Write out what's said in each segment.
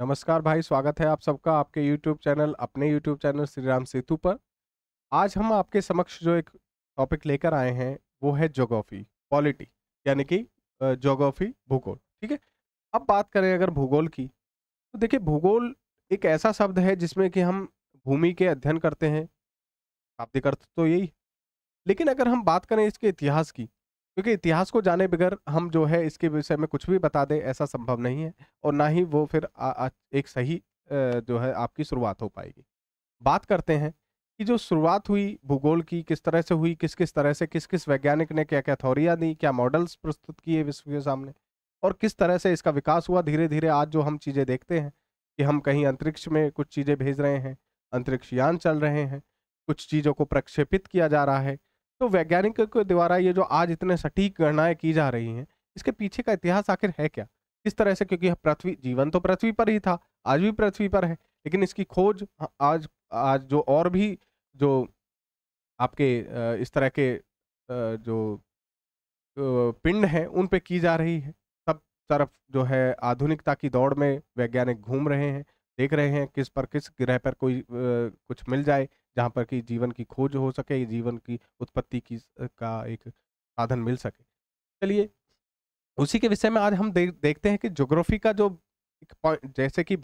नमस्कार भाई स्वागत है आप सबका आपके YouTube चैनल अपने YouTube चैनल श्री राम सेतु पर आज हम आपके समक्ष जो एक टॉपिक लेकर आए हैं वो है जोग्राफी पॉलिटी यानी कि जोग्राफी भूगोल ठीक है अब बात करें अगर भूगोल की तो देखिए भूगोल एक ऐसा शब्द है जिसमें कि हम भूमि के अध्ययन करते हैं शाब्दिक अर्थ तो यही लेकिन अगर हम बात करें इसके इतिहास की क्योंकि इतिहास को जाने बगैर हम जो है इसके विषय में कुछ भी बता दें ऐसा संभव नहीं है और ना ही वो फिर आ, आ, एक सही जो है आपकी शुरुआत हो पाएगी बात करते हैं कि जो शुरुआत हुई भूगोल की किस तरह से हुई किस किस तरह से किस किस वैज्ञानिक ने क्या क्या थ्योरियाँ दी क्या मॉडल्स प्रस्तुत किए विश्व के सामने और किस तरह से इसका विकास हुआ धीरे धीरे आज जो हम चीज़ें देखते हैं कि हम कहीं अंतरिक्ष में कुछ चीज़ें भेज रहे हैं अंतरिक्ष यान चल रहे हैं कुछ चीज़ों को प्रक्षेपित किया जा रहा है तो वैज्ञानिक के द्वारा ये जो आज इतने सटीक गणनाएं की जा रही हैं इसके पीछे का इतिहास आखिर है क्या किस तरह से क्योंकि पृथ्वी जीवन तो पृथ्वी पर ही था आज भी पृथ्वी पर है लेकिन इसकी खोज आज आज जो और भी जो आपके इस तरह के जो पिंड हैं उन पे की जा रही है सब तरफ जो है आधुनिकता की दौड़ में वैज्ञानिक घूम रहे हैं देख रहे हैं किस पर किस ग्रह पर कोई कुछ मिल जाए जहाँ पर कि जीवन की खोज हो सके जीवन की उत्पत्ति की का एक साधन मिल सके चलिए उसी के विषय में आज हम दे, देखते हैं कि जोग्राफी का जो जैसे कि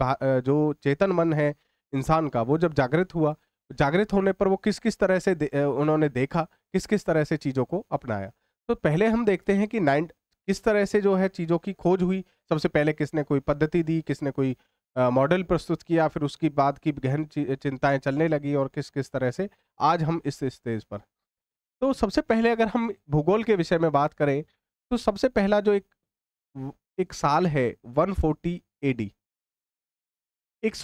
जो चेतन मन है इंसान का वो जब जागृत हुआ जागृत होने पर वो किस किस तरह से दे, उन्होंने देखा किस किस तरह से चीज़ों को अपनाया तो पहले हम देखते हैं कि नाइन किस तरह से जो है चीज़ों की खोज हुई सबसे पहले किसने कोई पद्धति दी किसने कोई मॉडल प्रस्तुत किया फिर उसकी बाद की गहन चिंताएं चलने लगी और किस किस तरह से आज हम इस स्टेज पर तो सबसे पहले अगर हम भूगोल के विषय में बात करें तो सबसे पहला जो एक एक साल है 140 फोर्टी एडी एक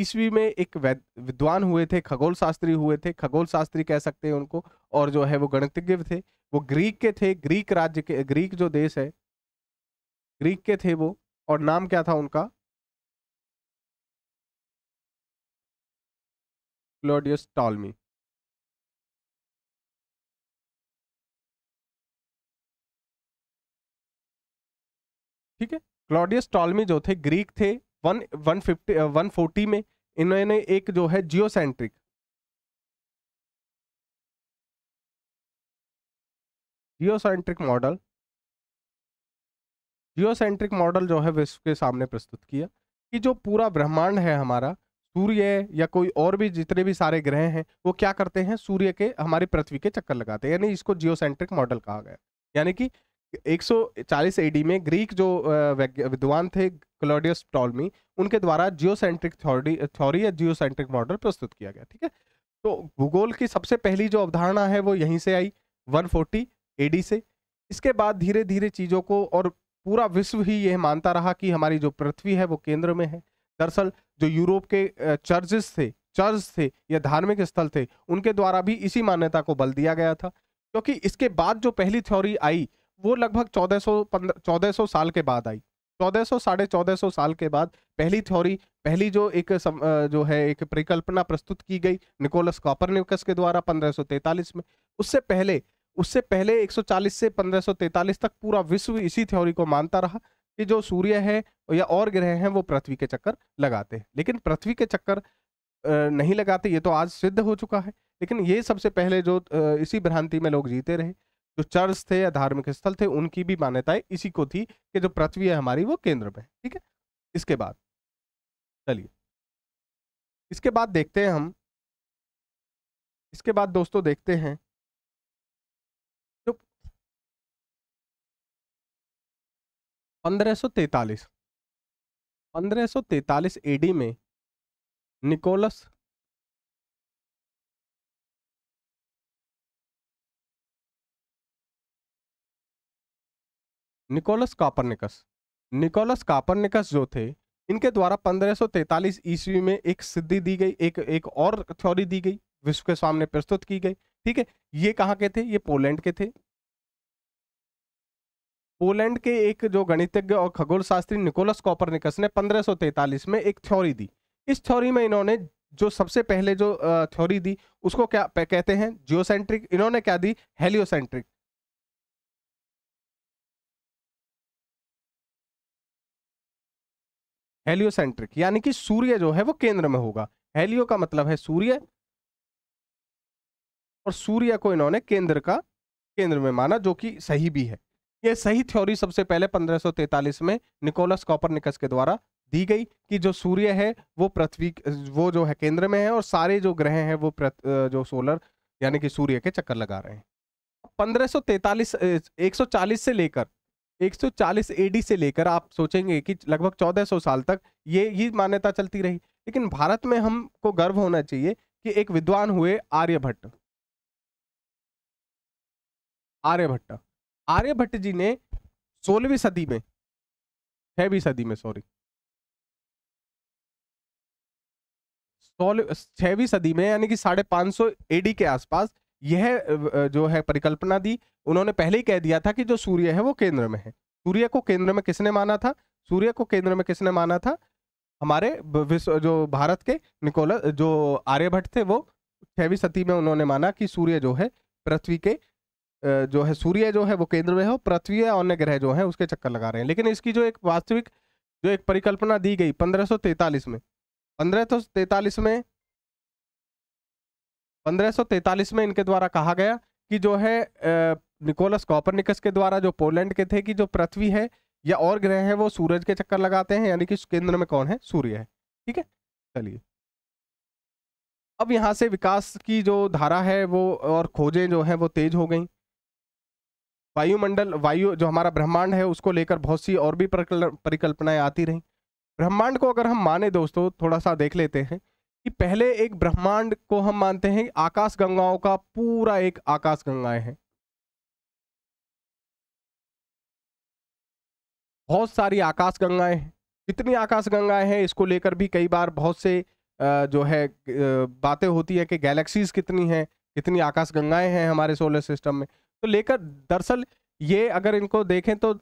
ईस्वी में एक विद्वान हुए थे खगोल शास्त्री हुए थे खगोल शास्त्री कह सकते हैं उनको और जो है वो गणितज्ञ थे वो ग्रीक के थे ग्रीक राज्य के ग्रीक जो देश है ग्रीक के थे वो और नाम क्या था उनका Claudius Ptolemy. ठीक है क्लोडियस टॉलमी जो थे ग्रीक थे one one fifty one forty में इन्होंने एक जो है geocentric geocentric model geocentric model जो है विश्व के सामने प्रस्तुत किया कि जो पूरा ब्रह्मांड है हमारा सूर्य या कोई और भी जितने भी सारे ग्रह हैं वो क्या करते हैं सूर्य के हमारी पृथ्वी के चक्कर लगाते हैं यानी इसको जियोसेंट्रिक मॉडल कहा गया यानी कि 140 एडी में ग्रीक जो विद्वान थे क्लोडियस टॉलमी उनके द्वारा जियोसेंट्रिक थ्योरी थ्योरी या जियोसेंट्रिक मॉडल प्रस्तुत किया गया ठीक है तो भूगोल की सबसे पहली जो अवधारणा है वो यहीं से आई वन फोर्टी से इसके बाद धीरे धीरे चीज़ों को और पूरा विश्व ही यह मानता रहा कि हमारी जो पृथ्वी है वो केंद्र में है दरअसल जो यूरोप के चर्चेस थे चर्च थे या धार्मिक स्थल थे उनके द्वारा भी इसी मान्यता को बल दिया गया था क्योंकि इसके बाद जो पहली थ्योरी आई वो लगभग 1400 1400 साल के बाद आई 1400 साढ़े 1400 साल के बाद पहली थ्योरी पहली जो एक सम, जो है एक परिकल्पना प्रस्तुत की गई निकोलस कॉपरनिकस के द्वारा 1543 में उससे पहले उससे पहले 140 से 1543 तक पूरा विश्व इसी थ्योरी को मानता रहा कि जो सूर्य है या और ग्रह हैं वो पृथ्वी के चक्कर लगाते हैं लेकिन पृथ्वी के चक्कर नहीं लगाते ये तो आज सिद्ध हो चुका है लेकिन ये सबसे पहले जो इसी भ्रांति में लोग जीते रहे जो चर्च थे या धार्मिक स्थल थे उनकी भी मान्यताएं इसी को थी कि जो पृथ्वी है हमारी वो केंद्र में ठीक है इसके बाद चलिए इसके बाद देखते हैं हम इसके बाद दोस्तों देखते हैं 1543 एडी में Nicolaus Nicolaus Copernicus Nicolaus Copernicus जो थे इनके द्वारा 1543 ईस्वी में एक सिद्धि दी गई एक एक और थ्योरी दी गई विश्व के सामने प्रस्तुत की गई ठीक है ये कहाँ के थे ये पोलैंड के थे पोलैंड के एक जो गणितज्ञ और खगोल शास्त्री निकोलस कॉपरनिकस ने 1543 में एक थ्योरी दी इस थ्योरी में इन्होंने जो सबसे पहले जो थ्योरी दी उसको क्या कहते हैं जियोसेंट्रिक इन्होंने क्या दी हेलियोसेंट्रिक हेलियोसेंट्रिक यानी कि सूर्य जो है वो केंद्र में होगा हेलियो का मतलब है सूर्य और सूर्य को इन्होंने केंद्र का केंद्र में माना जो कि सही भी है ये सही थ्योरी सबसे पहले 1543 में निकोलस कॉपरनिकस के द्वारा दी गई कि जो सूर्य है वो पृथ्वी वो जो है केंद्र में है और सारे जो ग्रह हैं वो जो सोलर यानी कि सूर्य के चक्कर लगा रहे हैं 1543 140 से लेकर 140 एडी से लेकर आप सोचेंगे कि लगभग 1400 साल तक ये ये मान्यता चलती रही लेकिन भारत में हमको गर्व होना चाहिए कि एक विद्वान हुए आर्यभट्ट आर्यभट्ट आर्यभट्ट जी ने सोलहवीं सदी में छवीं सदी में सॉरी छवी सदी में यानी कि साढ़े पांच सौ एडी के आसपास यह जो है परिकल्पना दी उन्होंने पहले ही कह दिया था कि जो सूर्य है वो केंद्र में है सूर्य को केंद्र में किसने माना था सूर्य को केंद्र में किसने माना था हमारे विश्व जो भारत के निकोला जो आर्यभट्ट थे वो छवी सदी में उन्होंने माना कि सूर्य जो है पृथ्वी के जो है सूर्य जो है वो केंद्र में हो पृथ्वी या अन्य ग्रह जो है उसके चक्कर लगा रहे हैं लेकिन इसकी जो एक वास्तविक जो एक परिकल्पना दी गई पंद्रह में पंद्रह में पंद्रह में इनके द्वारा कहा गया कि जो है निकोलस कॉपरनिकस के द्वारा जो पोलैंड के थे कि जो पृथ्वी है या और ग्रह है वो सूरज के चक्कर लगाते हैं यानी कि केंद्र में कौन है सूर्य है ठीक है चलिए अब यहाँ से विकास की जो धारा है वो और खोजें जो है वो तेज हो गई वायुमंडल वायु जो हमारा ब्रह्मांड है उसको लेकर बहुत सी और भी परिकल्पनाएं आती रहीं ब्रह्मांड को अगर हम माने दोस्तों थोड़ा सा देख लेते हैं कि पहले एक ब्रह्मांड को हम मानते हैं आकाश गंगाओं का पूरा एक आकाश गंगाएं हैं बहुत सारी आकाश गंगाएं हैं जितनी आकाश गंगाएं हैं इसको लेकर भी कई बार बहुत से जो है बातें होती है कि गैलेक्सीज कितनी हैं कितनी आकाश गंगाएं हैं हमारे सोलर सिस्टम में तो लेकर दरअसल ये अगर इनको देखें तो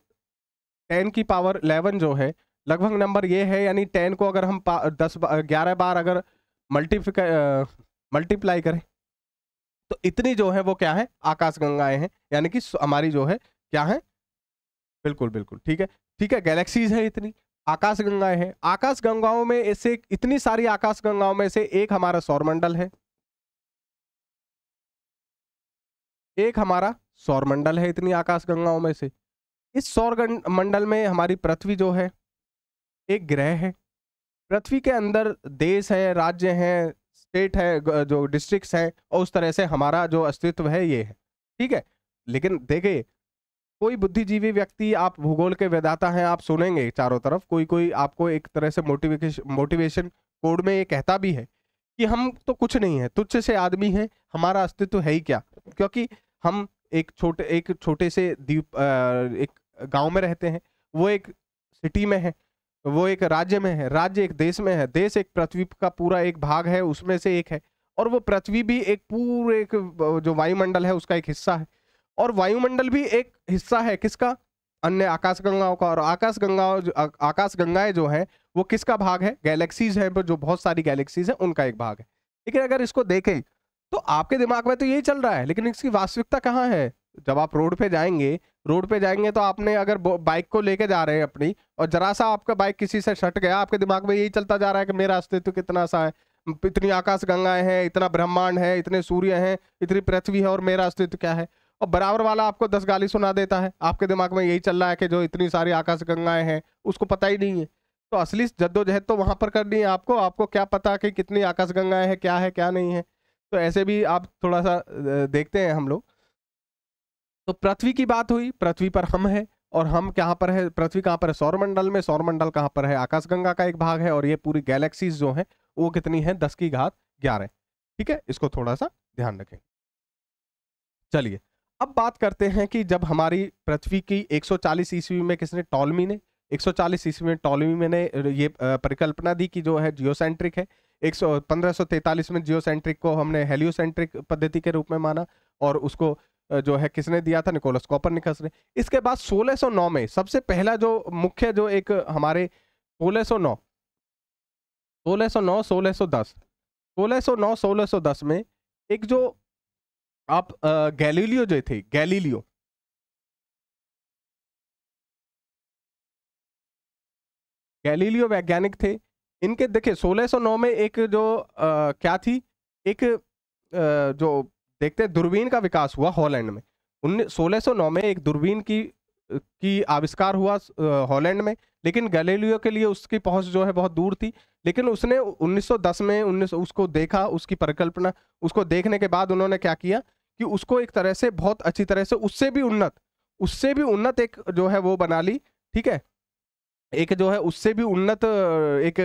टेन की पावर इलेवन जो है लगभग नंबर ये है यानी टेन को अगर हम दस ग्यारह बार अगर मल्टीफिक मल्टीप्लाई करें तो इतनी जो है वो क्या है आकाशगंगाएं हैं यानी कि हमारी जो है क्या है बिल्कुल बिल्कुल ठीक है ठीक है गैलेक्सीज है इतनी आकाशगंगाएं हैं आकाशगंगाओं में ऐसे इतनी सारी आकाशगंगाओं में से एक हमारा सौरमंडल है एक हमारा सौर मंडल है इतनी आकाश गंगाओं में से इस सौर मंडल में हमारी पृथ्वी जो है एक ग्रह है पृथ्वी के अंदर देश है राज्य हैं स्टेट है जो डिस्ट्रिक्ट्स हैं और उस तरह से हमारा जो अस्तित्व है ये है ठीक है लेकिन देखिए कोई बुद्धिजीवी व्यक्ति आप भूगोल के वेदाता हैं आप सुनेंगे चारों तरफ कोई कोई आपको एक तरह से मोटिवेशन मोटिवेशन कोड में ये कहता भी है कि हम तो कुछ नहीं है तुच्छ से आदमी हैं हमारा अस्तित्व है ही क्या क्योंकि हम एक छोटे एक छोटे से द्वीप एक गांव में रहते हैं वो एक सिटी में है वो एक राज्य में है राज्य एक देश में है देश एक पृथ्वी का पूरा एक भाग है उसमें से एक है और वो पृथ्वी भी एक पूरे एक जो वायुमंडल है उसका एक हिस्सा है और वायुमंडल भी एक हिस्सा है किसका अन्य आकाशगंगाओं का और आकाशगंगाओं आकाशगंगाएं जो है वो किसका भाग है गैलेक्सीज है जो बहुत सारी गैलेक्सीज है उनका एक भाग है लेकिन अगर इसको देखें तो आपके दिमाग में तो यही चल रहा है लेकिन इसकी वास्तविकता कहाँ है जब आप रोड पे जाएंगे रोड पे जाएंगे तो आपने अगर बाइक को लेके जा रहे हैं अपनी और जरा सा आपका बाइक किसी से छट गया आपके दिमाग में यही चलता जा रहा है कि मेरा अस्तित्व कितना सा है इतनी आकाश गंगाएं हैं इतना ब्रह्मांड है इतने सूर्य हैं इतनी पृथ्वी है और मेरा अस्तित्व क्या है और बराबर वाला आपको दस गाली सुना देता है आपके दिमाग में यही चल रहा है कि जो इतनी सारी आकाश गंगाएं हैं उसको पता ही नहीं है तो असली जद्दोजहद तो वहां पर करनी है आपको आपको क्या पता कि कितनी आकाश गंगाएं हैं क्या है क्या नहीं है तो ऐसे भी आप थोड़ा सा देखते हैं हम लोग तो पृथ्वी की बात हुई पृथ्वी पर हम है और हम कहाँ पर है पृथ्वी कहाँ पर है सौरमंडल में सौरमंडल कहाँ पर है आकाशगंगा का एक भाग है और ये पूरी गैलेक्सीज जो है वो कितनी है दस की घात ग्यारह ठीक है इसको थोड़ा सा ध्यान रखें चलिए अब बात करते हैं कि जब हमारी पृथ्वी की 140 ईस्वी में किसने टॉलमी ने 140 ईस्वी में टॉलमी ने ये परिकल्पना दी कि जो है जियोसेंट्रिक है एक सौ पंद्रह सौ तैतालीस में जियो सेंट्रिक को हमने हेलियो सेंट्रिक पद्धति के रूप में माना और उसको जो है किसने दिया था निकोलस कॉपर निकस ने इसके बाद 1609 में सबसे पहला जो मुख्य जो एक हमारे 1609 1609 1610 1609 1610 में एक जो आप गैलीलियो जो थे गैलीलियो गैलीलियो वैज्ञानिक थे इनके देखिए 1609 में एक जो आ, क्या थी एक आ, जो देखते हैं दूरबीन का विकास हुआ हॉलैंड में उन्नीस 1609 में एक दूरबीन की की आविष्कार हुआ हॉलैंड में लेकिन गैलेलियो के लिए उसकी पहुंच जो है बहुत दूर थी लेकिन उसने 1910 में 19 उसको देखा उसकी परिकल्पना उसको देखने के बाद उन्होंने क्या किया कि उसको एक तरह से बहुत अच्छी तरह से उससे भी उन्नत उससे भी उन्नत एक जो है वो बना ली ठीक है एक जो है उससे भी उन्नत एक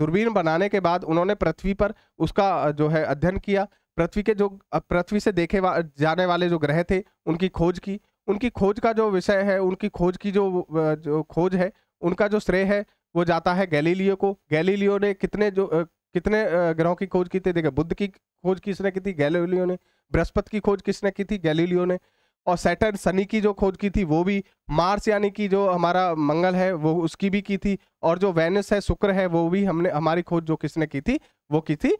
दूरबीन बनाने के बाद उन्होंने पृथ्वी पर उसका जो है अध्ययन किया पृथ्वी के जो पृथ्वी से देखे वा, जाने वाले जो ग्रह थे उनकी खोज की उनकी खोज का जो विषय है उनकी खोज की जो जो खोज है उनका जो श्रेय है वो जाता है गैलीलियो को गैलीलियो ने कितने जो कितने ग्रहों की खोज की थी देखे बुद्ध की खोज किसने की थी गैलीलियो ने बृहस्पति की खोज किसने की थी गैलीलियो ने और सैटर सनी की जो खोज की थी वो भी मार्स यानी कि जो हमारा मंगल है वो उसकी भी की थी और जो वेनस है शुक्र है वो भी हमने हमारी खोज जो किसने की थी वो की थी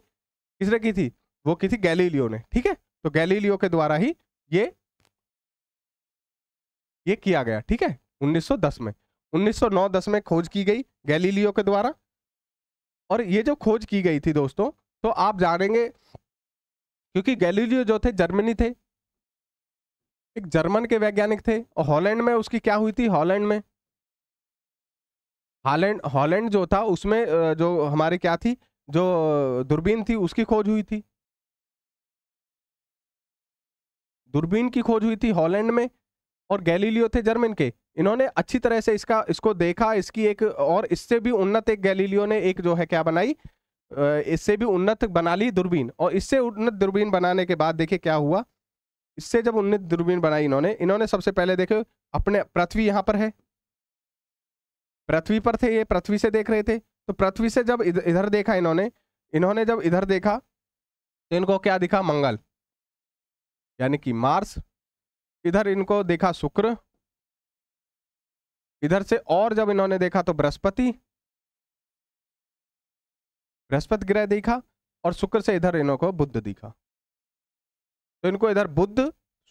किसने की थी वो की थी गैलीलियो ने ठीक है तो गैलीलियो के द्वारा ही ये ये किया गया ठीक है 1910 में 1909-10 में खोज की गई गैलीलियो के द्वारा और ये जो खोज की गई थी दोस्तों तो आप जानेंगे क्योंकि गैलीलियो जो थे जर्मनी थे एक जर्मन के वैज्ञानिक थे और हॉलैंड में उसकी क्या हुई थी हॉलैंड में हॉलैंड हॉलैंड जो था उसमें जो हमारे क्या थी जो दूरबीन थी उसकी खोज हुई थी दूरबीन की खोज हुई थी हॉलैंड में और गैलीलियो थे जर्मन के इन्होंने अच्छी तरह से इसका इसको देखा इसकी एक और इससे भी उन्नत एक गैलीलियो ने एक जो है क्या बनाई इससे भी उन्नत बना ली दूरबीन और इससे उन्नत दूरबीन बनाने के बाद देखिए क्या हुआ इससे जब उन्नीत दूरबीन बनाई इन्होंने इन्होंने सबसे पहले देखे अपने पृथ्वी यहाँ पर है पृथ्वी पर थे ये पृथ्वी से देख रहे थे तो पृथ्वी से जब इधर देखा इन्होंने इन्होंने जब इधर देखा तो इनको क्या दिखा मंगल यानी कि मार्स इधर इनको देखा शुक्र इधर से और जब इन्होंने देखा तो बृहस्पति बृहस्पति ग्रह देखा और शुक्र से इधर इन्हों को बुद्ध दिखा तो इनको इधर बुद्ध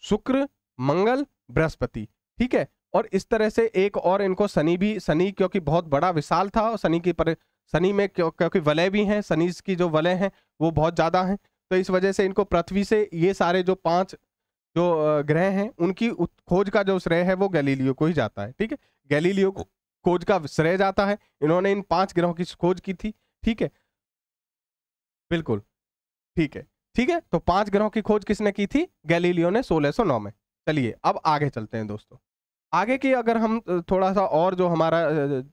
शुक्र मंगल बृहस्पति ठीक है और इस तरह से एक और इनको शनि भी शनि क्योंकि बहुत बड़ा विशाल था और शनि की पर शनि में क्यों, क्योंकि वलय भी हैं शनि की जो वलय हैं वो बहुत ज़्यादा हैं तो इस वजह से इनको पृथ्वी से ये सारे जो पांच जो ग्रह हैं उनकी खोज का जो श्रेय है वो गैलीलियो को ही जाता है ठीक है गैलीलियो को खोज का श्रेय जाता है इन्होंने इन पांच ग्रहों की खोज की थी ठीक है बिल्कुल ठीक है ठीक है तो पांच ग्रहों की खोज किसने की थी गैलीलियो ने 1609 में चलिए अब आगे चलते हैं दोस्तों आगे की अगर हम थोड़ा सा और जो हमारा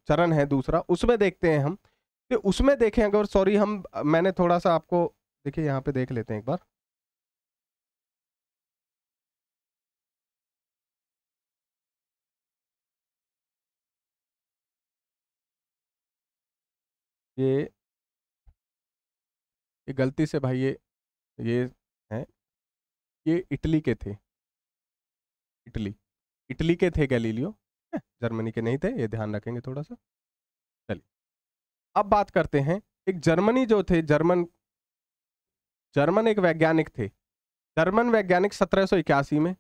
चरण है दूसरा उसमें देखते हैं हम तो उसमें देखें अगर सॉरी हम मैंने थोड़ा सा आपको देखिए यहाँ पे देख लेते हैं एक बार ये ये गलती से भाई ये ये हैं ये इटली के थे इटली इटली के थे गैलीलियो जर्मनी के नहीं थे ये ध्यान रखेंगे थोड़ा सा चलिए अब बात करते हैं एक जर्मनी जो थे जर्मन जर्मन एक वैज्ञानिक थे जर्मन वैज्ञानिक सत्रह में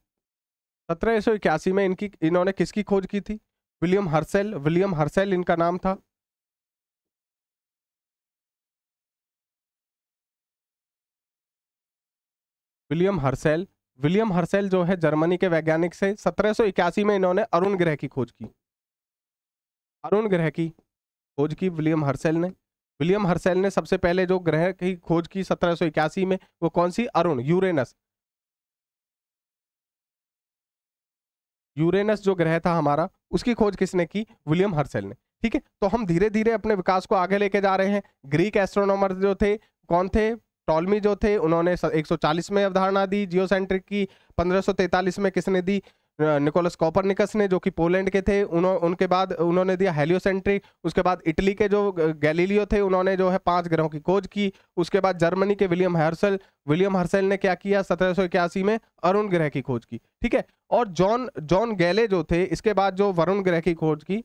सत्रह में इनकी इन्होंने किसकी खोज की थी विलियम हर्सेल विलियम हर्सेल इनका नाम था विलियम हर्सेल विलियम हर्सेल जो है जर्मनी के वैज्ञानिक से सत्रह में इन्होंने अरुण ग्रह की खोज की अरुण ग्रह की खोज की विलियम हर्सेल ने विलियम हर्सेल ने सबसे पहले जो ग्रह की खोज की सत्रह में वो कौन सी अरुण यूरेनस यूरेनस जो ग्रह था हमारा उसकी खोज किसने की विलियम हर्सेल ने ठीक है तो हम धीरे धीरे अपने विकास को आगे लेके जा रहे हैं ग्रीक एस्ट्रोनॉमर जो थे कौन थे टॉलमी जो थे उन्होंने 140 में अवधारणा दी जियोसेंट्रिक की 1543 में किसने दी निकोलस कॉपरनिकस ने जो कि पोलैंड के थे उन्होंने उनके बाद उन्होंने दिया हेलियोसेंट्रिक उसके बाद इटली के जो गैलीलियो थे उन्होंने जो है पांच ग्रहों की खोज की उसके बाद जर्मनी के विलियम हर्सल विलियम हर्सल ने क्या किया सत्रह में अरुण ग्रह की खोज की ठीक है और जॉन जॉन गैले जो थे इसके बाद जो वरुण ग्रह की खोज की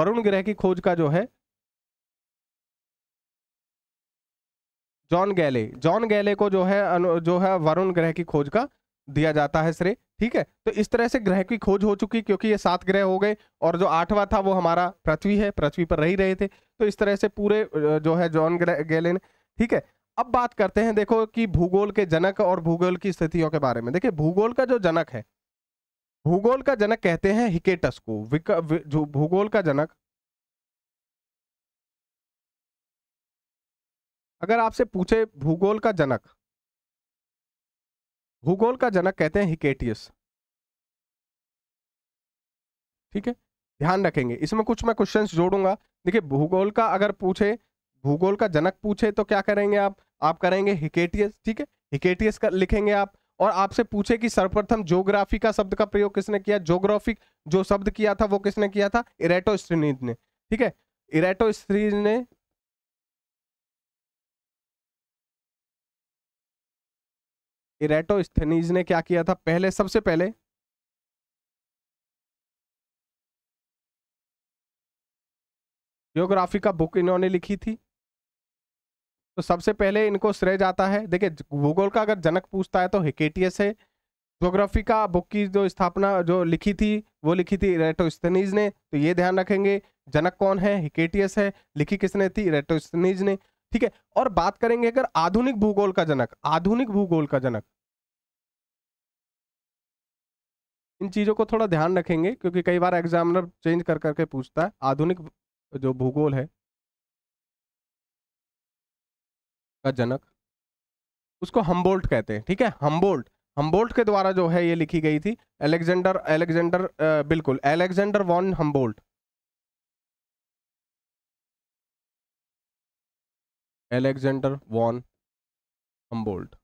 वरुण ग्रह की खोज का जो है जॉन गैले जॉन गैले को जो है जो है वरुण ग्रह की खोज का दिया जाता है श्रेय ठीक है तो इस तरह से ग्रह की खोज हो चुकी क्योंकि ये सात ग्रह हो गए और जो आठवां था वो हमारा पृथ्वी है पृथ्वी पर रही रहे थे तो इस तरह से पूरे जो है जॉन गैले ने ठीक है अब बात करते हैं देखो कि भूगोल के जनक और भूगोल की स्थितियों के बारे में देखिये भूगोल का जो जनक है भूगोल का जनक कहते हैं हिकेटस को भूगोल का जनक अगर आपसे पूछे भूगोल का जनक भूगोल का जनक कहते हैं हिकेटियस ठीक है ध्यान रखेंगे इसमें कुछ मैं क्वेश्चन जोड़ूंगा देखिए भूगोल का अगर पूछे भूगोल का जनक पूछे तो क्या करेंगे आप आप करेंगे हिकेटियस ठीक है हिकेटियस का लिखेंगे आप और आपसे पूछे कि सर्वप्रथम जोग्राफी का शब्द का प्रयोग किसने किया जोग्राफिक जो शब्द किया था वो किसने किया था इरेटो ने ठीक है इरेटो ने इरेटोस्थनीज ने क्या किया था पहले सबसे पहले जियोग्राफी का बुक इन्होंने लिखी थी तो सबसे पहले इनको श्रेय जाता है देखिए भूगोल का अगर जनक पूछता है तो हिकेटियस है ज्योग्राफी का बुक की जो स्थापना जो लिखी थी वो लिखी थी इरेटोस्थनीज ने तो ये ध्यान रखेंगे जनक कौन है हिकेटियस है लिखी किसने थी इरेटोस्थनीज ने ठीक है और बात करेंगे अगर आधुनिक भूगोल का जनक आधुनिक भूगोल का जनक इन चीज़ों को थोड़ा ध्यान रखेंगे क्योंकि कई बार एग्जामिनर चेंज कर करके पूछता है आधुनिक जो भूगोल है का जनक उसको हम्बोल्ट कहते हैं ठीक है हम्बोल्ट हम्बोल्ट के द्वारा जो है ये लिखी गई थी एलेक्जेंडर एलेक्जेंडर बिल्कुल Alexander von Humboldt Alexander von Humboldt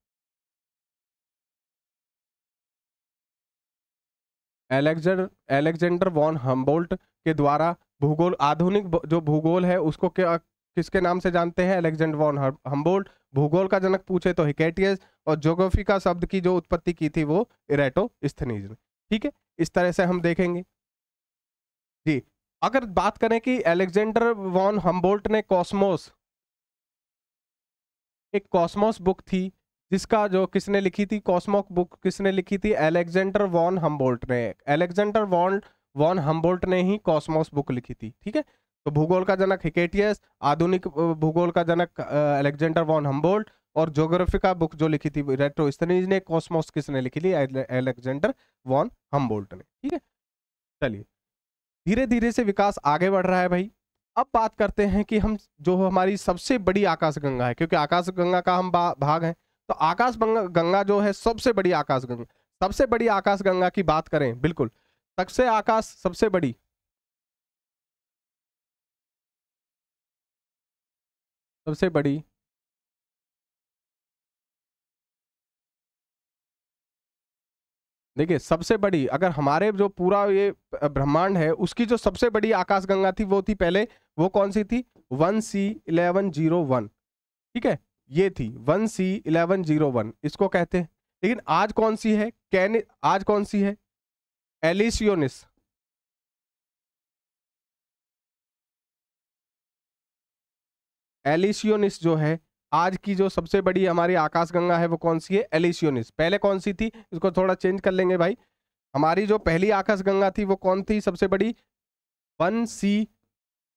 Alexander Alexander von Humboldt के द्वारा भूगोल आधुनिक जो भूगोल है उसको क्या किसके नाम से जानते हैं एलेक्जेंडर वॉन हम्बोल्ट भूगोल का जनक पूछे तो हिकेटियस और जोग्राफी का शब्द की जो उत्पत्ति की थी वो इरेटो स्थनीज ने ठीक है इस तरह से हम देखेंगे जी अगर बात करें कि एलेक्जेंडर वॉन हम्बोल्ट ने कॉस्मोस एक कॉस्मोस बुक थी जिसका जो किसने लिखी थी कॉस्मोक बुक किसने लिखी थी एलेक्जेंडर वॉन हम्बोल्ट ने एलेक्जेंडर वॉन वॉन हम्बोल्ट ने ही कॉस्मोस बुक लिखी थी ठीक है तो भूगोल का जनक हिकेटियस आधुनिक भूगोल का जनक एलेक्जेंडर वॉन हम्बोल्ट और ज्योग्राफी का बुक जो लिखी थी रेट्रो स्तनीज ने कॉस्मोस किसने लिखी थी एलेक्जेंडर वॉन हम्बोल्ट ने ठीक है चलिए धीरे धीरे से विकास आगे बढ़ रहा है भाई अब बात करते हैं कि हम जो हमारी सबसे बड़ी आकाशगंगा है क्योंकि आकाशगंगा का हम भाग हैं तो आकाश गंगा जो है सबसे बड़ी आकाशगंगा सबसे बड़ी आकाशगंगा की बात करें बिल्कुल सबसे आकाश सबसे बड़ी सबसे बड़ी देखिए सबसे बड़ी अगर हमारे जो पूरा ये ब्रह्मांड है उसकी जो सबसे बड़ी आकाशगंगा थी वो थी पहले वो कौन सी थी one C eleven zero one ठीक है ये थी one C eleven zero one इसको कहते हैं लेकिन आज कौन सी है कैन आज कौन सी है एलिसियोनिस एलिसियोनिस जो है आज की जो सबसे बड़ी हमारी आकाशगंगा है वो कौन सी है एलिसियोनिस पहले कौन सी थी इसको थोड़ा चेंज कर लेंगे भाई हमारी जो पहली आकाशगंगा थी वो कौन थी सबसे बड़ी वन सी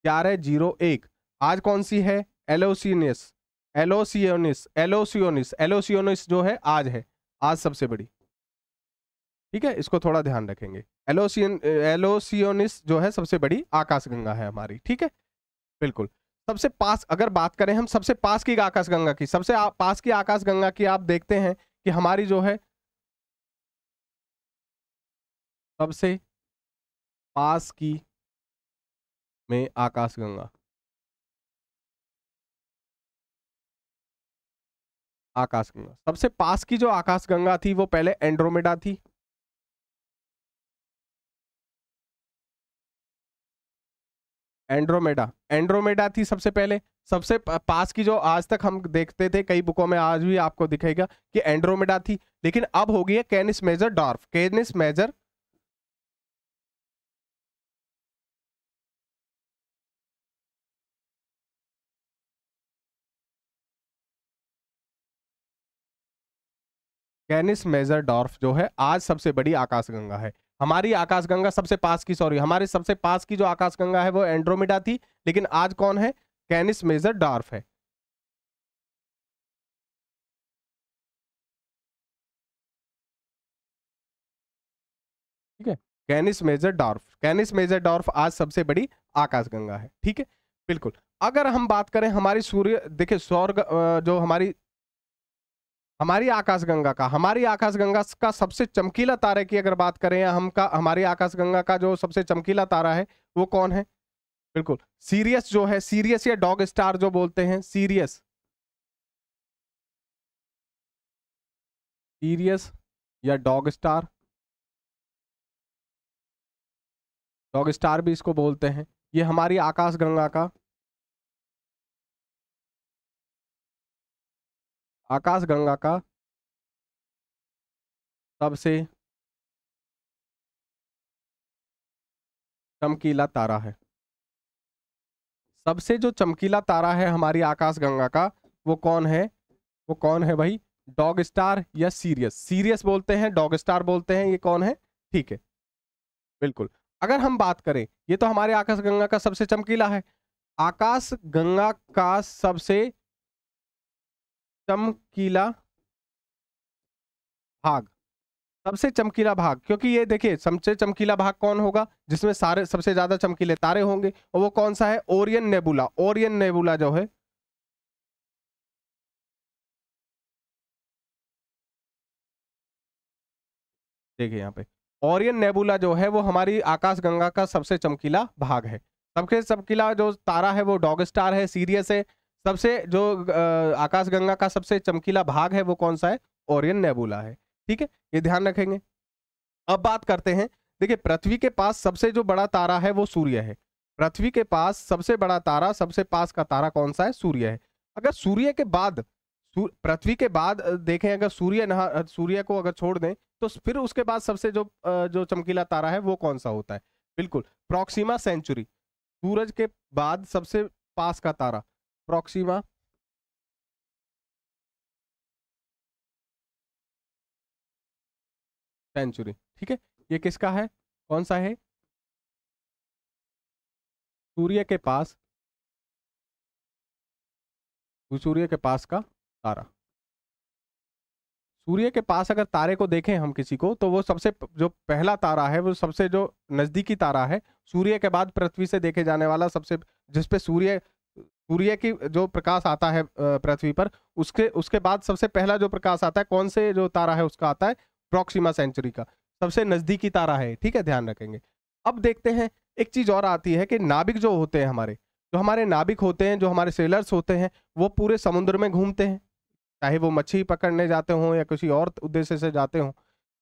ग्यारह जीरो एक आज कौन सी है एलोसियनिस एलोसियोनिस एलोसियोनिस एलोसियोनिस जो है आज है आज सबसे बड़ी ठीक है इसको थोड़ा ध्यान रखेंगे एलोसियन एलोसियोनिस जो है सबसे बड़ी आकाशगंगा है हमारी ठीक है बिल्कुल सबसे पास अगर बात करें हम सबसे पास की आकाशगंगा की सबसे आ, पास की आकाशगंगा की आप देखते हैं कि हमारी जो है सबसे पास की में आकाशगंगा आकाशगंगा सबसे पास की जो आकाशगंगा थी वो पहले एंड्रोमेडा थी एंड्रोमेडा एंड्रोमेडा थी सबसे पहले सबसे पास की जो आज तक हम देखते थे कई बुकों में आज भी आपको दिखेगा कि एंड्रोमेडा थी लेकिन अब हो गई है Canis Major dwarf Canis Major Canis Major dwarf जो है आज सबसे बड़ी आकाशगंगा है हमारी आकाशगंगा सबसे पास की सॉरी हमारे सबसे पास की जो आकाशगंगा है वो एंड्रोमिडा थी लेकिन आज कौन है कैनिस मेजर डॉर्फ है ठीक है Canis Major dwarf Canis Major dwarf आज सबसे बड़ी आकाशगंगा है ठीक है बिल्कुल अगर हम बात करें हमारी सूर्य देखिए स्वर्ग जो हमारी हमारी आकाशगंगा का हमारी आकाशगंगा का सबसे चमकीला तारे की अगर बात करें हम का हमारी आकाशगंगा का जो सबसे चमकीला तारा है वो कौन है बिल्कुल सीरियस जो है सीरियस या डॉग स्टार जो बोलते हैं सीरियस सीरियस या डॉग स्टार डॉग स्टार भी इसको बोलते हैं ये हमारी आकाशगंगा का आकाशगंगा का सबसे चमकीला तारा है सबसे जो चमकीला तारा है हमारी आकाशगंगा का वो कौन है वो कौन है भाई डॉग स्टार या सीरियस सीरियस बोलते हैं डॉग स्टार बोलते हैं ये कौन है ठीक है बिल्कुल अगर हम बात करें ये तो हमारे आकाशगंगा का सबसे चमकीला है आकाश गंगा का सबसे चमकीला भाग सबसे चमकीला भाग क्योंकि ये देखिए सबसे चमकीला भाग कौन होगा जिसमें सारे सबसे ज्यादा चमकीले तारे होंगे और वो कौन सा है ओरियन नेबुला ओरियन नेबुला जो है देखिए यहाँ पे ओरियन नेबुला जो है वो हमारी आकाशगंगा का सबसे चमकीला भाग है सबके चमकीला जो तारा है वो डॉग स्टार है सीरियस है सबसे जो आकाशगंगा का सबसे चमकीला भाग है वो कौन सा है ओरियन नेबुला है ठीक है ये ध्यान रखेंगे अब बात करते हैं देखिए पृथ्वी के पास सबसे जो बड़ा तारा है वो सूर्य है पृथ्वी के पास सबसे बड़ा तारा सबसे पास का तारा कौन सा है सूर्य है अगर सूर्य के बाद पृथ्वी के बाद देखें अगर सूर्य नहा सूर्य को अगर छोड़ दें तो फिर उसके बाद सबसे जो जो चमकीला तारा है वो कौन सा होता है बिल्कुल प्रॉक्सिमा सेंचुरी सूरज के बाद सबसे पास का तारा proxima सेंचुरी ठीक है ये किसका है कौन सा है सूर्य के पास सूर्य के पास का तारा सूर्य के पास अगर तारे को देखें हम किसी को तो वो सबसे जो पहला तारा है वो सबसे जो नज़दीकी तारा है सूर्य के बाद पृथ्वी से देखे जाने वाला सबसे जिसपे सूर्य सूर्य की जो प्रकाश आता है पृथ्वी पर उसके उसके बाद सबसे पहला जो प्रकाश आता है कौन से जो तारा है उसका आता है प्रोक्सीमा सेंचुरी का सबसे नज़दीकी तारा है ठीक है ध्यान रखेंगे अब देखते हैं एक चीज़ और आती है कि नाभिक जो होते हैं हमारे जो हमारे नाभिक होते हैं जो हमारे सेलर्स होते हैं वो पूरे समुद्र में घूमते हैं चाहे वो मच्छी पकड़ने जाते हों या किसी और उद्देश्य से जाते हों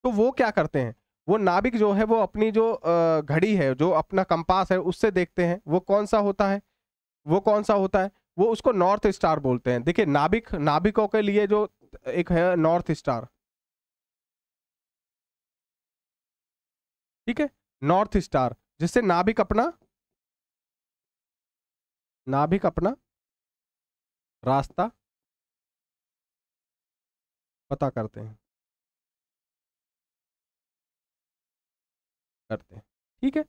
तो वो क्या करते हैं वो नाभिक जो है वो अपनी जो घड़ी है जो अपना कंपास है उससे देखते हैं वो कौन सा होता है वो कौन सा होता है वो उसको नॉर्थ स्टार बोलते हैं देखिए नाभिक नाभिकों के लिए जो एक है नॉर्थ स्टार ठीक है नॉर्थ स्टार जिससे नाभिक अपना नाभिक अपना रास्ता पता करते हैं करते हैं ठीक है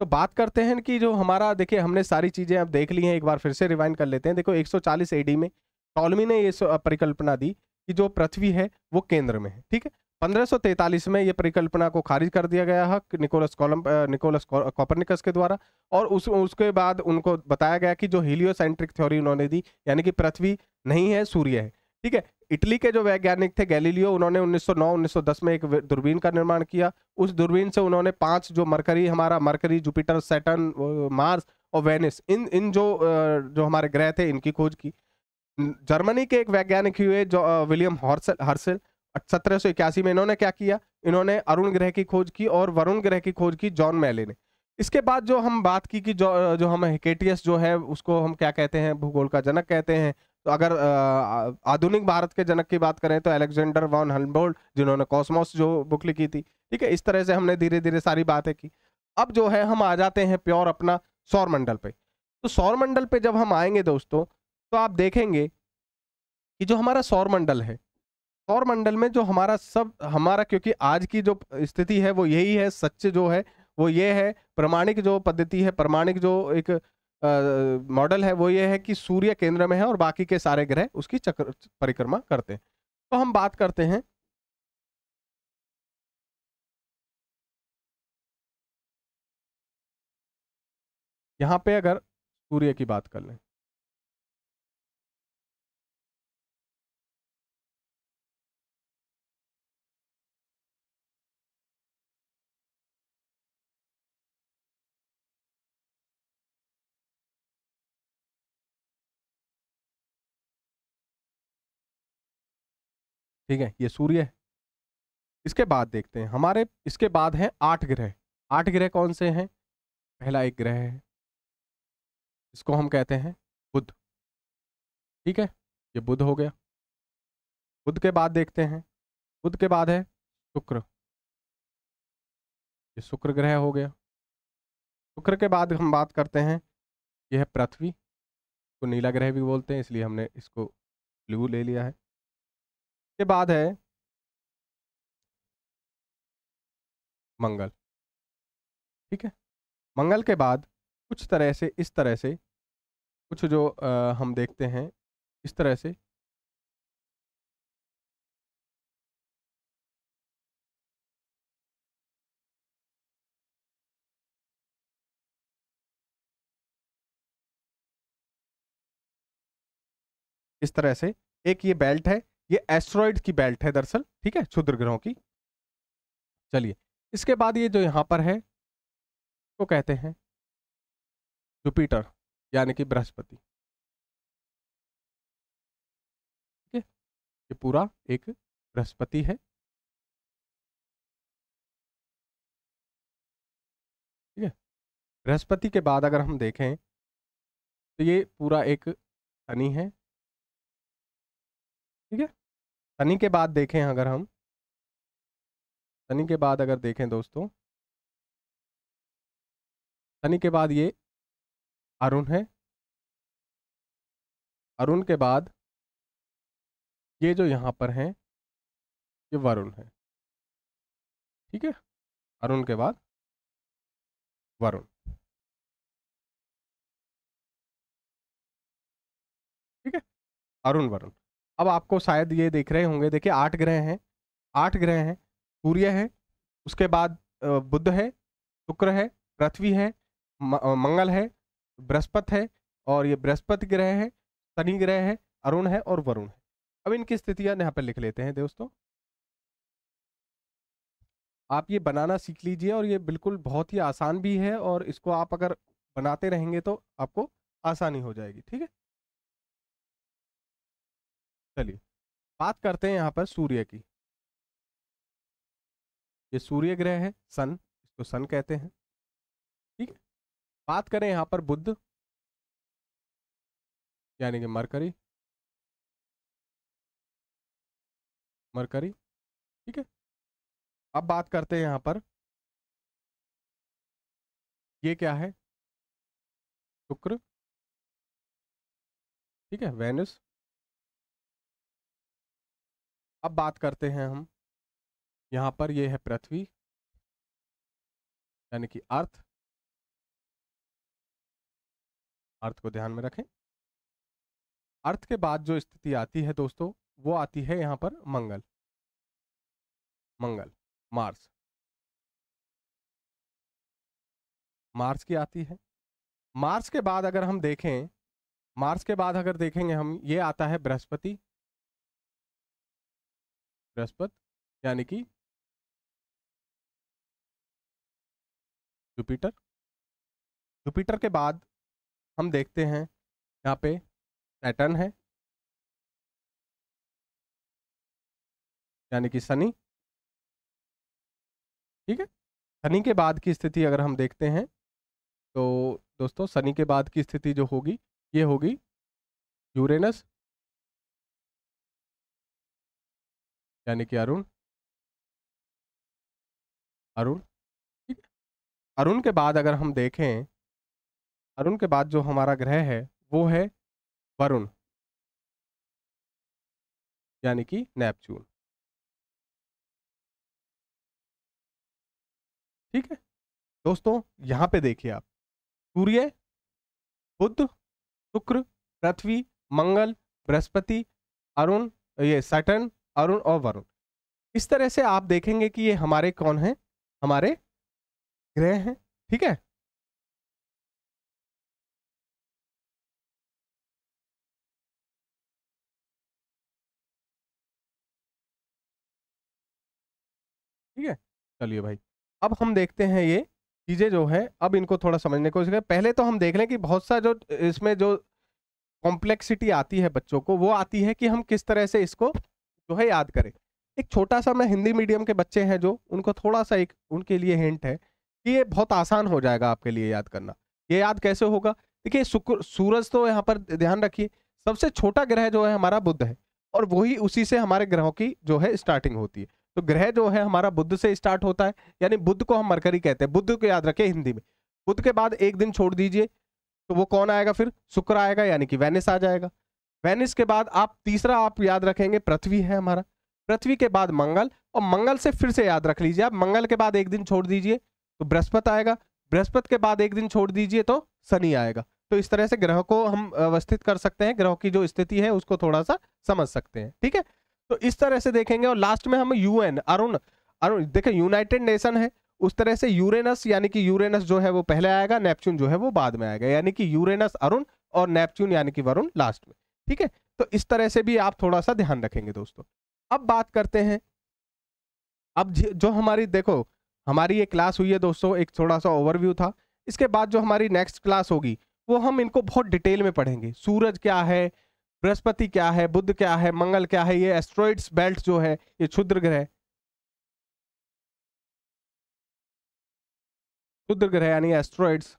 तो बात करते हैं कि जो हमारा देखिए हमने सारी चीज़ें अब देख ली हैं एक बार फिर से रिवाइंड कर लेते हैं देखो 140 सौ में टॉलमी ने ये परिकल्पना दी कि जो पृथ्वी है वो केंद्र में है ठीक है पंद्रह में ये परिकल्पना को खारिज कर दिया गया है निकोलस कॉलम निकोलस कॉपरनिकस के द्वारा और उस उसके बाद उनको बताया गया कि जो हीलियोसेंट्रिक थ्योरी उन्होंने दी यानी कि पृथ्वी नहीं है सूर्य है ठीक है इटली के जो वैज्ञानिक थे गैलीलियो उन्होंने 1909 1910 में एक दूरबीन का निर्माण किया उस दूरबीन से उन्होंने पांच जो मरकरी हमारा मरकरी जुपिटर सैटर्न मार्स और वेनिस इन इन जो जो हमारे ग्रह थे इनकी खोज की जर्मनी के एक वैज्ञानिक हुए जो विलियम हॉर्सल हर्सल सत्रह में इन्होंने क्या किया इन्होंने अरुण ग्रह की खोज की और वरुण ग्रह की खोज की जॉन मैले ने इसके बाद जो हम बात की कि जो जो हम हेकेटियस जो है उसको हम क्या कहते हैं भूगोल का जनक कहते हैं तो अगर आधुनिक भारत के जनक की बात करें तो अलेक्जेंडर वॉन हनबोल्ड जिन्होंने कॉस्मोस जो बुक लिखी थी ठीक है इस तरह से हमने धीरे धीरे सारी बातें की अब जो है हम आ जाते हैं प्योर अपना सौर मंडल पे तो सौर मंडल पे जब हम आएंगे दोस्तों तो आप देखेंगे कि जो हमारा सौर मंडल है सौर मंडल में जो हमारा सब हमारा क्योंकि आज की जो स्थिति है वो यही है सच्चे जो है वो ये है प्रमाणिक जो पद्धति है प्रमाणिक जो एक मॉडल है वो ये है कि सूर्य केंद्र में है और बाकी के सारे ग्रह उसकी चक्र परिक्रमा करते हैं तो हम बात करते हैं यहाँ पे अगर सूर्य की बात कर लें ठीक है ये सूर्य है इसके बाद देखते हैं हमारे इसके बाद हैं आठ ग्रह आठ ग्रह कौन से हैं पहला एक ग्रह है इसको हम कहते हैं बुध ठीक है ये बुध हो गया बुध के बाद देखते हैं बुध के बाद है शुक्र ये शुक्र ग्रह हो गया शुक्र के बाद हम बात करते हैं यह है पृथ्वी को नीला ग्रह भी बोलते हैं इसलिए हमने इसको ब्लू ले लिया है के बाद है मंगल ठीक है मंगल के बाद कुछ तरह से इस तरह से कुछ जो आ, हम देखते हैं इस तरह से इस तरह से एक ये बेल्ट है ये एस्ट्रॉइड की बेल्ट है दरअसल ठीक है क्षुद्र ग्रहों की चलिए इसके बाद ये जो यहाँ पर है वो तो कहते हैं जुपिटर यानी कि बृहस्पति ठीक है ये पूरा एक बृहस्पति है ठीक है बृहस्पति के बाद अगर हम देखें तो ये पूरा एक शनि है ठीक है शनि के बाद देखें अगर हम शनि के बाद अगर देखें दोस्तों शनि के बाद ये अरुण है अरुण के बाद ये जो यहाँ पर हैं ये वरुण है ठीक है अरुण के बाद वरुण ठीक है अरुण वरुण अब आपको शायद ये देख रहे होंगे देखिए आठ ग्रह हैं आठ ग्रह हैं सूर्य है उसके बाद बुद्ध है शुक्र है पृथ्वी है मंगल है बृहस्पति है और ये बृहस्पति ग्रह है शनि ग्रह है अरुण है और वरुण है अब इनकी स्थितियां यहाँ पर लिख लेते हैं दोस्तों आप ये बनाना सीख लीजिए और ये बिल्कुल बहुत ही आसान भी है और इसको आप अगर बनाते रहेंगे तो आपको आसानी हो जाएगी ठीक है चलिए बात करते हैं यहाँ पर सूर्य की ये सूर्य ग्रह है सन इसको सन कहते हैं ठीक है बात करें यहाँ पर बुद्ध यानी कि मरकरी मरकरी ठीक है अब बात करते हैं यहाँ पर ये क्या है शुक्र ठीक है वेनिस अब बात करते हैं हम यहाँ पर ये है पृथ्वी यानी कि अर्थ अर्थ को ध्यान में रखें अर्थ के बाद जो स्थिति आती है दोस्तों वो आती है यहाँ पर मंगल मंगल मार्स मार्स की आती है मार्स के बाद अगर हम देखें मार्स के बाद अगर देखेंगे हम ये आता है बृहस्पति बृहस्पति यानी कि जुपिटर जुपिटर के बाद हम देखते हैं यहाँ पे सैटर्न है यानी कि शनि ठीक है शनि के बाद की स्थिति अगर हम देखते हैं तो दोस्तों शनि के बाद की स्थिति जो होगी ये होगी यूरेनस यानी कि अरुण अरुण ठीक अरुण के बाद अगर हम देखें अरुण के बाद जो हमारा ग्रह है वो है वरुण यानी कि नेपच्यून ठीक है दोस्तों यहाँ पे देखिए आप सूर्य बुद्ध शुक्र पृथ्वी मंगल बृहस्पति अरुण ये सटन अरुण और वरुण इस तरह से आप देखेंगे कि ये हमारे कौन हैं हमारे ग्रह हैं ठीक है ठीक है चलिए भाई अब हम देखते हैं ये चीज़ें जो है अब इनको थोड़ा समझने की कोशिश करें पहले तो हम देख लें कि बहुत सा जो इसमें जो कॉम्प्लेक्सिटी आती है बच्चों को वो आती है कि हम किस तरह से इसको जो है याद करें एक छोटा सा मैं हिंदी मीडियम के बच्चे हैं जो उनको थोड़ा सा एक उनके लिए हिंट है कि ये बहुत आसान हो जाएगा आपके लिए याद करना ये याद कैसे होगा देखिए सूरज तो यहाँ पर ध्यान रखिए सबसे छोटा ग्रह जो है हमारा बुद्ध है और वही उसी से हमारे ग्रहों की जो है स्टार्टिंग होती है तो ग्रह जो है हमारा बुद्ध से स्टार्ट होता है यानी बुद्ध को हम मरकरी कहते हैं बुद्ध को याद रखें हिंदी में बुद्ध के बाद एक दिन छोड़ दीजिए तो वो कौन आएगा फिर शुक्र आएगा यानी कि वेनिस आ जाएगा वेनिस के बाद आप तीसरा आप याद रखेंगे पृथ्वी है हमारा पृथ्वी के बाद मंगल और मंगल से फिर से याद रख लीजिए आप मंगल के बाद एक दिन छोड़ दीजिए तो बृहस्पति आएगा बृहस्पति के बाद एक दिन छोड़ दीजिए तो शनि आएगा तो इस तरह से ग्रह को हम व्यवस्थित कर सकते हैं ग्रह की जो स्थिति है उसको थोड़ा सा समझ सकते हैं ठीक है तो इस तरह से देखेंगे और लास्ट में हम यूएन अरुण अरुण देखे यूनाइटेड नेशन है उस तरह से यूरेनस यानी कि यूरेनस जो है वो पहले आएगा नेपच्यून जो है वो बाद में आएगा यानी कि यूरेनस अरुण और नेपच्यून यानी कि वरुण लास्ट में ठीक है तो इस तरह से भी आप थोड़ा सा ध्यान रखेंगे दोस्तों अब बात करते हैं अब जो हमारी देखो हमारी ये क्लास हुई है दोस्तों एक थोड़ा सा ओवरव्यू था इसके बाद जो हमारी नेक्स्ट क्लास होगी वो हम इनको बहुत डिटेल में पढ़ेंगे सूरज क्या है बृहस्पति क्या है बुद्ध क्या है मंगल क्या है ये एस्ट्रॉइड्स बेल्ट जो है ये क्षुद्र ग्रह क्षुद्र ग्रह यानी एस्ट्रॉइड्स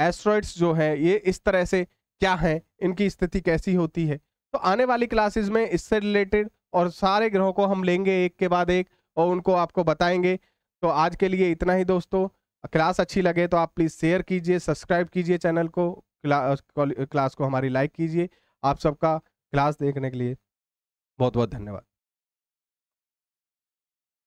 एस्ट्रॉइड्स जो है ये इस तरह से क्या है इनकी स्थिति कैसी होती है तो आने वाली क्लासेस में इससे रिलेटेड और सारे ग्रहों को हम लेंगे एक के बाद एक और उनको आपको बताएंगे तो आज के लिए इतना ही दोस्तों क्लास अच्छी लगे तो आप प्लीज़ शेयर कीजिए सब्सक्राइब कीजिए चैनल को क्ला क्लास को हमारी लाइक कीजिए आप सबका क्लास देखने के लिए बहुत बहुत धन्यवाद